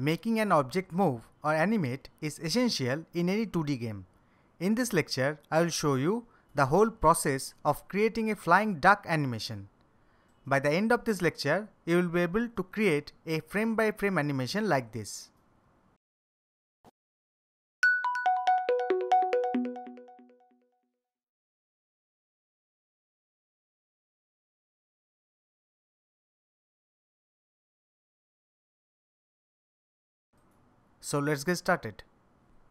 Making an object move or animate is essential in any 2D game. In this lecture, I will show you the whole process of creating a flying duck animation. By the end of this lecture, you will be able to create a frame by frame animation like this. So let's get started.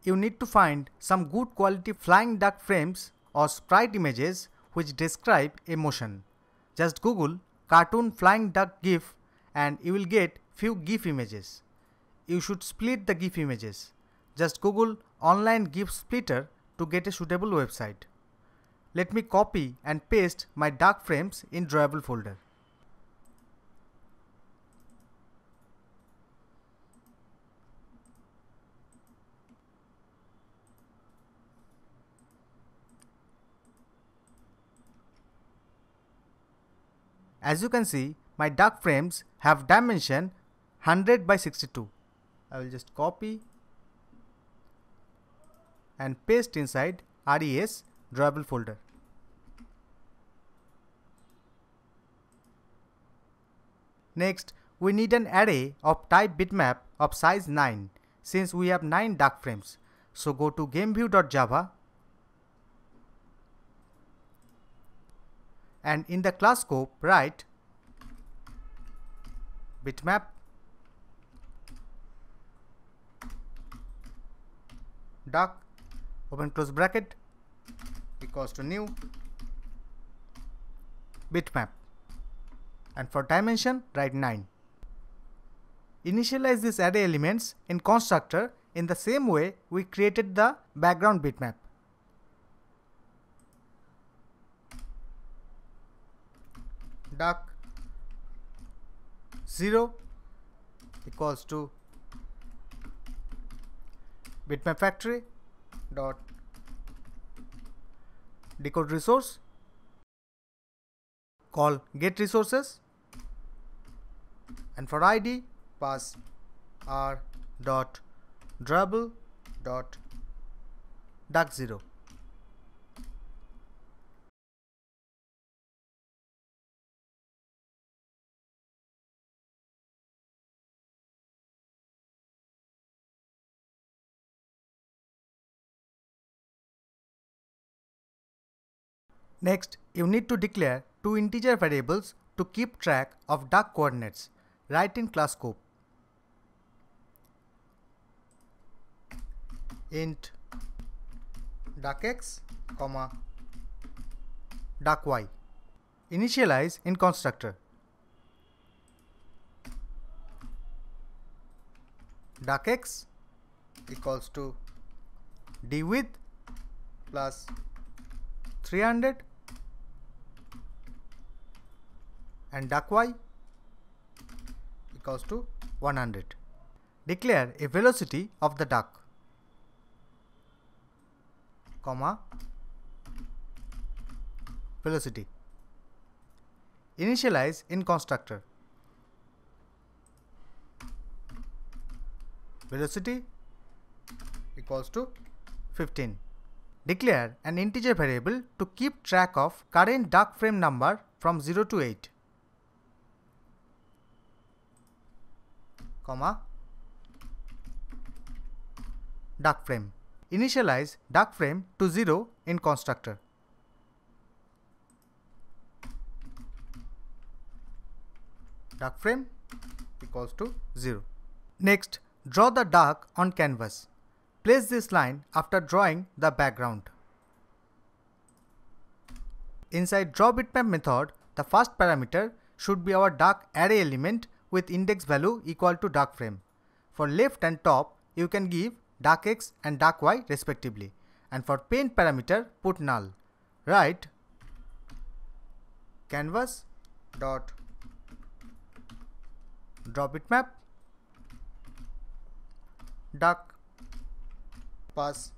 You need to find some good quality flying duck frames or sprite images which describe a motion. Just google cartoon flying duck GIF and you will get few GIF images. You should split the GIF images. Just google online GIF splitter to get a suitable website. Let me copy and paste my duck frames in drawable folder. As you can see, my dark frames have dimension 100 by 62. I will just copy and paste inside RES drawable folder. Next, we need an array of type bitmap of size 9 since we have 9 dark frames. So go to gameview.java and in the class scope write bitmap duck open close bracket equals to new bitmap and for dimension write 9. Initialize this array elements in constructor in the same way we created the background bitmap. duck 0 equals to bitmap factory dot decode resource call get resources and for id pass r dot drabble dot duck 0 Next, you need to declare two integer variables to keep track of dark coordinates. Write in class scope. int duckX, comma dark y. Initialize in constructor. duckX equals to d width plus 300 and duck y equals to 100. Declare a velocity of the duck, comma, velocity. Initialize in constructor. Velocity equals to 15. Declare an integer variable to keep track of current duck frame number from 0 to 8. comma duck frame. Initialize duck frame to 0 in constructor. duck frame equals to 0. Next, draw the duck on canvas. Place this line after drawing the background. Inside draw bitmap method, the first parameter should be our duck array element with index value equal to dark frame. For left and top, you can give dark x and dark y respectively. And for paint parameter, put null. Write canvas dot draw bitmap dark pass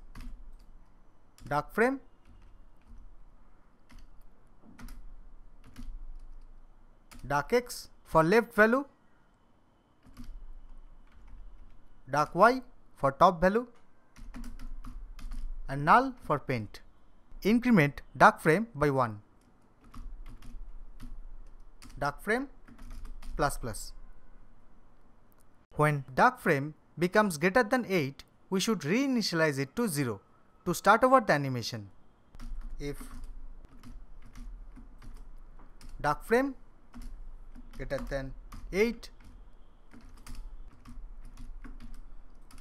dark frame dark x for left value dark Y for top value and null for paint. Increment dark frame by 1. Dark frame plus plus. When dark frame becomes greater than 8, we should reinitialize it to 0 to start over the animation. If dark frame greater than 8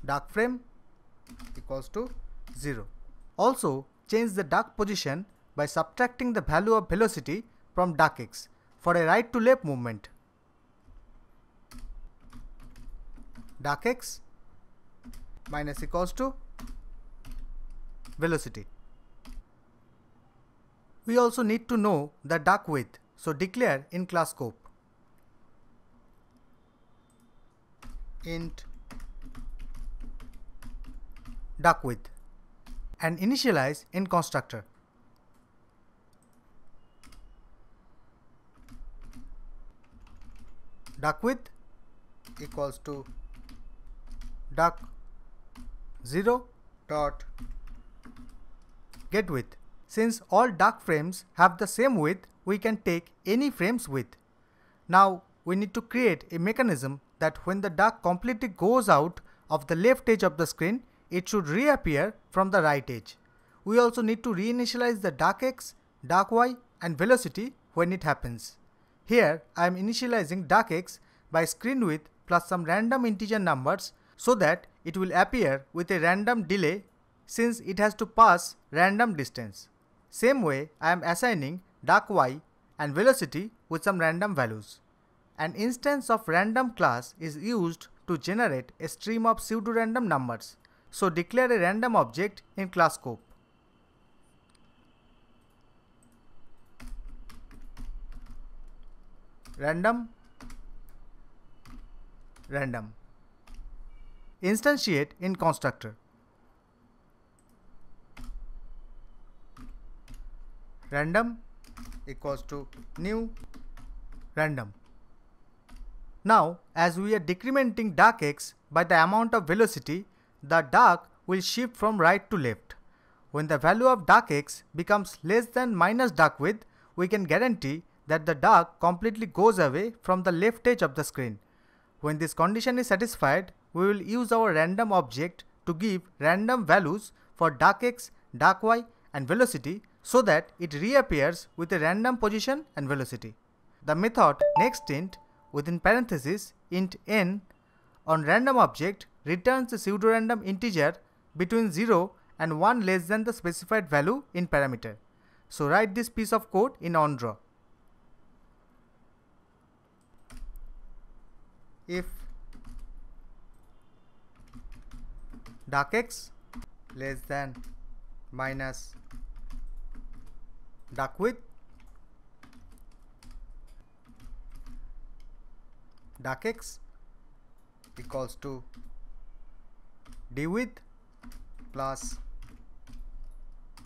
dark frame equals to 0. Also change the dark position by subtracting the value of velocity from dark x for a right to left movement. Dark x minus equals to velocity. We also need to know the dark width, so declare in class scope int duck with and initialize in constructor. duck width equals to duck 0 dot get width. Since all duck frames have the same width, we can take any frame's width. Now we need to create a mechanism that when the duck completely goes out of the left edge of the screen, it should reappear from the right edge. We also need to reinitialize the dark x, dark y and velocity when it happens. Here I am initializing dark x by screen width plus some random integer numbers so that it will appear with a random delay since it has to pass random distance. Same way I am assigning dark y and velocity with some random values. An instance of random class is used to generate a stream of pseudorandom numbers. So declare a random object in class scope. Random, random. Instantiate in constructor. Random equals to new random. Now, as we are decrementing dark x by the amount of velocity, the dark will shift from right to left. When the value of dark x becomes less than minus dark width, we can guarantee that the dark completely goes away from the left edge of the screen. When this condition is satisfied, we will use our random object to give random values for dark x, dark y and velocity so that it reappears with a random position and velocity. The method int within parenthesis int n on random object returns a pseudorandom integer between 0 and 1 less than the specified value in parameter. So write this piece of code in OnDraw. If dark x less than minus dark width dark x equals to d width plus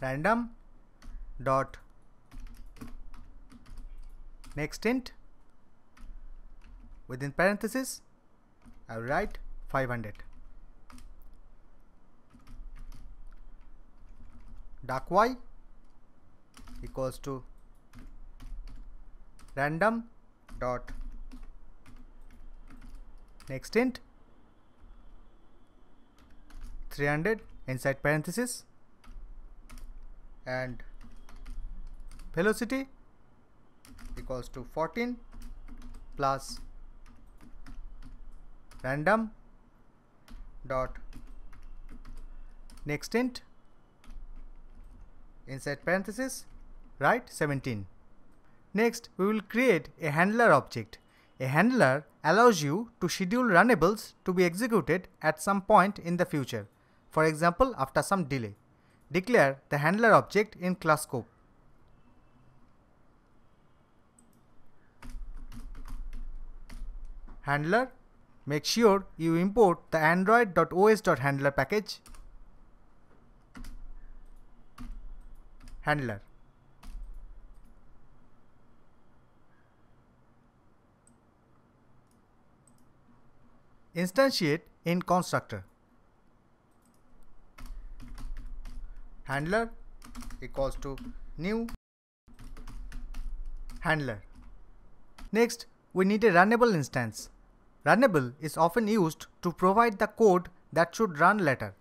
random dot next int within parenthesis I will write 500 dark y equals to random dot next int 300 inside parenthesis and velocity equals to 14 plus random dot next int inside parenthesis write 17 next we will create a handler object a handler allows you to schedule runnables to be executed at some point in the future for example after some delay. Declare the handler object in class scope. Handler, make sure you import the android.os.handler package. Handler. Instantiate in constructor. handler equals to new handler. Next, we need a runnable instance. Runnable is often used to provide the code that should run later.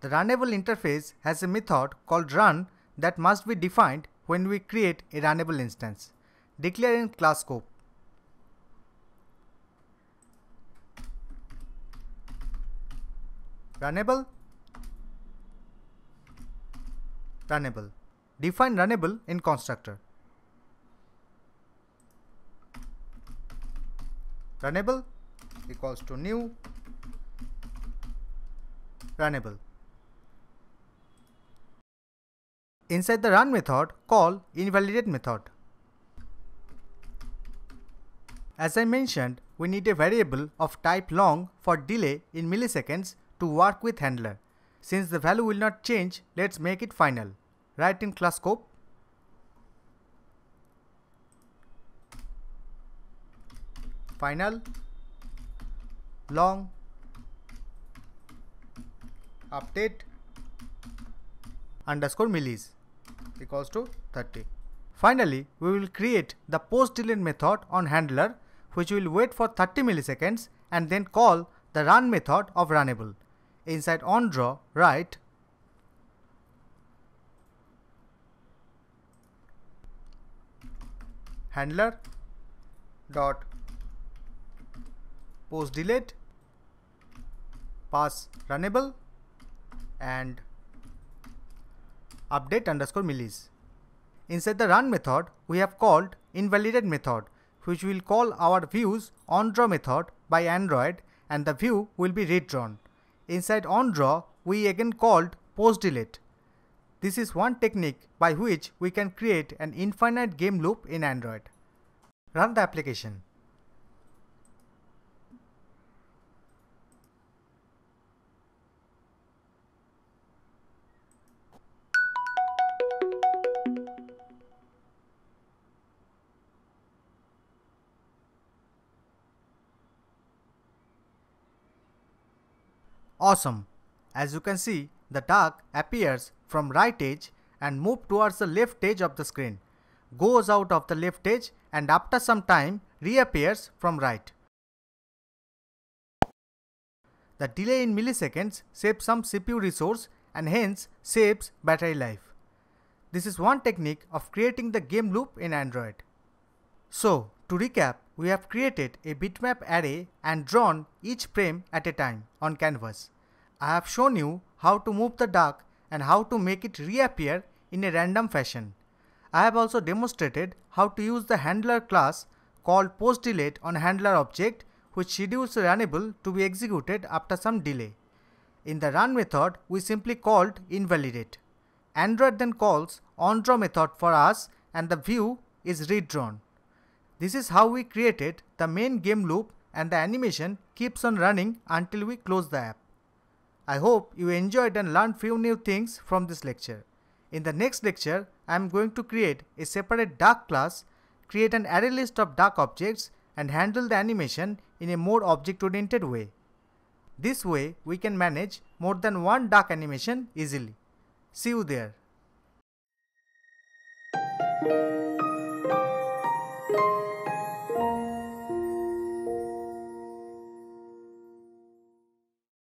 The runnable interface has a method called run that must be defined when we create a runnable instance. Declare in class scope. Runnable runnable. Define runnable in constructor. Runnable equals to new runnable. Inside the run method, call invalidate method. As I mentioned, we need a variable of type long for delay in milliseconds to work with handler. Since the value will not change, let's make it final. Write in class scope. Final long update underscore millis equals to 30. Finally, we will create the post delete method on handler which will wait for 30 milliseconds and then call the run method of runnable inside onDraw right? write handler dot post delete pass runnable and update underscore millis. Inside the run method, we have called invalidate method which will call our views on draw method by Android and the view will be redrawn. Inside OnDraw, we again called post delete. This is one technique by which we can create an infinite game loop in Android. Run the application. Awesome! As you can see, the dark appears from right edge and move towards the left edge of the screen, goes out of the left edge and after some time reappears from right. The delay in milliseconds saves some CPU resource and hence saves battery life. This is one technique of creating the game loop in Android. So, to recap, we have created a bitmap array and drawn each frame at a time on canvas. I have shown you how to move the dark and how to make it reappear in a random fashion. I have also demonstrated how to use the handler class called postDelete on handler object which schedules a runnable to be executed after some delay. In the run method, we simply called invalidate. Android then calls onDraw method for us and the view is redrawn. This is how we created the main game loop and the animation keeps on running until we close the app. I hope you enjoyed and learned few new things from this lecture. In the next lecture, I am going to create a separate Dark class, create an array list of Dark objects and handle the animation in a more object-oriented way. This way, we can manage more than one Dark animation easily. See you there.